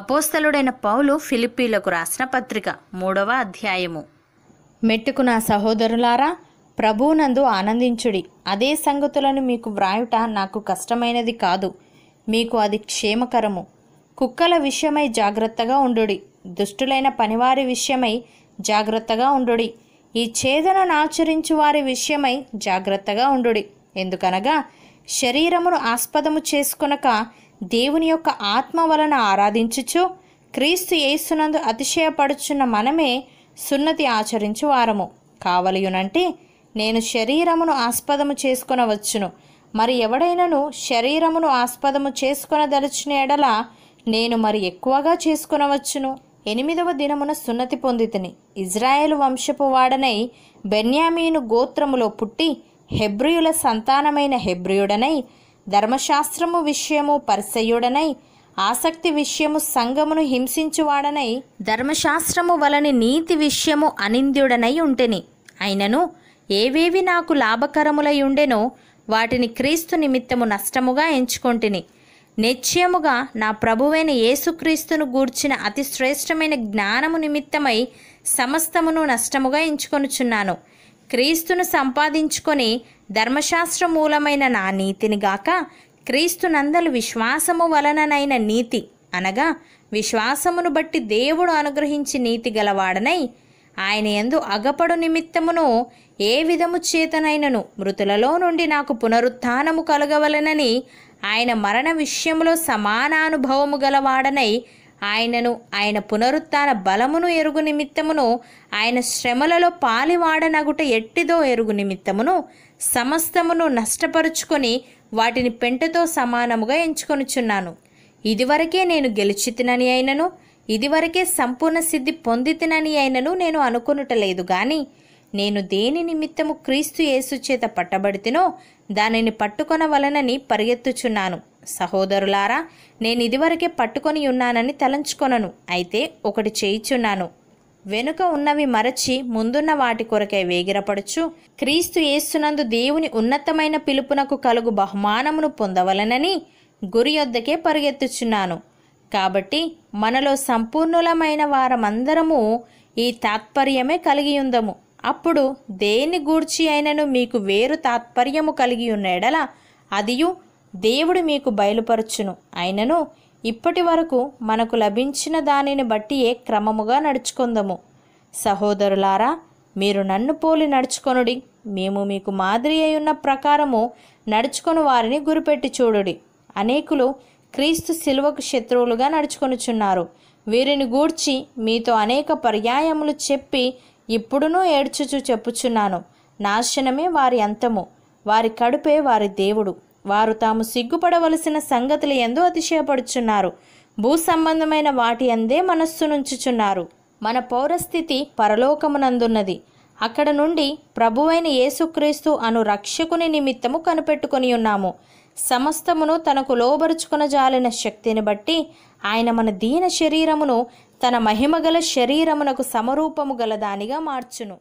అపోస్తలుడైన పౌలు ఫిలిప్పీలకు రాసిన పత్రిక మూడవ అధ్యాయము మెట్టుకు నా సహోదరులారా ప్రభువునందు ఆనందించుడి అదే సంగతులను మీకు వ్రాయుట నాకు కష్టమైనది కాదు మీకు అది క్షేమకరము కుక్కల విషయమై జాగ్రత్తగా ఉండుడి దుష్టులైన పనివారి విషయమై జాగ్రత్తగా ఉండుడి ఈ ఛేదనను ఆచరించు వారి విషయమై జాగ్రత్తగా ఉండుడి ఎందుకనగా శరీరమును ఆస్పదము చేసుకొనక దేవుని యొక్క ఆత్మ వలన ఆరాధించుచు క్రీస్తు యేసునందు అతిశయపడుచున్న మనమే సున్నతి ఆచరించు వారము కావలియునంటే నేను శరీరమును ఆస్పదము చేసుకొనవచ్చును మరి ఎవడైనను శరీరమును ఆస్పదము చేసుకొనదలిచిన ఎడల నేను మరి ఎక్కువగా చేసుకొనవచ్చును ఎనిమిదవ దినమున సున్నతి పొందితిని ఇజ్రాయేల్ వంశపు వాడనై బెన్యామీను గోత్రములో పుట్టి హెబ్రియుల సంతానమైన హెబ్రియుడనై ధర్మశాస్త్రము విషయము పరిసయుడనై ఆసక్తి విషయము సంగమును హింసించువాడనై ధర్మశాస్త్రము వలని నీతి విషయము అనింద్యుడనై ఉంటెని అయినను ఏవేవి నాకు లాభకరములై ఉండెనో వాటిని క్రీస్తు నిమిత్తము నష్టముగా ఎంచుకొంటిని నిశ్చయముగా నా ప్రభువైన యేసుక్రీస్తును గూర్చిన అతి శ్రేష్టమైన జ్ఞానము నిమిత్తమై సమస్తమును నష్టముగా ఎంచుకొనుచున్నాను క్రీస్తును సంపాదించుకొని ధర్మశాస్త్ర మూలమైన నా నీతిని గాక క్రీస్తునందలు విశ్వాసము వలననైన నీతి అనగా విశ్వాసమును బట్టి దేవుడు అనుగ్రహించి నీతి గలవాడనై ఆయన ఎందు అగపడు నిమిత్తమును ఏ విధము చేతనైనను మృతులలో నుండి నాకు పునరుత్నము కలగవలనని ఆయన మరణ విషయంలో సమానానుభవము గలవాడనై ఆయనను ఆయన పునరుత్న బలమును ఎరుగు నిమిత్తమును ఆయన శ్రమలలో పాలివాడనగుట ఎట్టిదో ఎరుగు నిమిత్తమును సమస్తమును నష్టపరుచుకొని వాటిని పెంటతో సమానముగా ఎంచుకొనుచున్నాను ఇదివరకే నేను గెలుచితినని అయినను ఇదివరకే సంపూర్ణ సిద్ధి పొందితినని అయినను నేను లేదు గాని నేను దేని నిమిత్తము క్రీస్తు యేసు చేత పట్టబడితేనో దానిని పట్టుకొన వలనని పరిగెత్తుచున్నాను సహోదరులారా నేను ఇదివరకే పట్టుకొని ఉన్నానని తలంచుకొనను అయితే ఒకటి చేయిచున్నాను వెనుక ఉన్నవి మరచి ముందున్న వాటి కొరకై వేగిరపడుచు క్రీస్తు యేసునందు దేవుని ఉన్నతమైన పిలుపునకు కలుగు బహుమానమును పొందవలనని గురి యొద్దకే పరిగెత్తుచున్నాను కాబట్టి మనలో సంపూర్ణులమైన వారమందరము ఈ తాత్పర్యమే కలిగి ఉందము అప్పుడు దేని గూర్చి అయినను మీకు వేరు తాత్పర్యము కలిగి ఉన్న ఎడల అదియు దేవుడు మీకు బయలుపరచును అయినను ఇప్పటి వరకు మనకు లభించిన దానిని ఏ క్రమముగా నడుచుకుందము సహోదరులారా మీరు నన్ను పోలి నడుచుకొనుడి మేము మీకు మాదిరి అయి ఉన్న ప్రకారము నడుచుకొని వారిని గురిపెట్టి చూడుడి అనేకులు క్రీస్తు శిలువకు శత్రువులుగా నడుచుకొనుచున్నారు వీరిని గూర్చి మీతో అనేక పర్యాయములు చెప్పి ఇప్పుడునూ ఏడ్చుచు చెప్పుచున్నాను నాశనమే వారి అంతము వారి కడుపే వారి దేవుడు వారు తాము సిగ్గుపడవలసిన సంగతులు ఎందు అతిశయపడుచున్నారు భూ సంబంధమైన వాటి అందే మనస్సునుంచుచున్నారు మన పౌరస్థితి పరలోకమునందున్నది అక్కడ నుండి ప్రభువైన యేసుక్రీస్తు అను రక్షకుని నిమిత్తము కనిపెట్టుకుని ఉన్నాము సమస్తమును తనకు లోబరుచుకున జాలిన శక్తిని బట్టి ఆయన మన దీన శరీరమును తన మహిమగల శరీరమునకు సమరూపము గలదానిగా మార్చును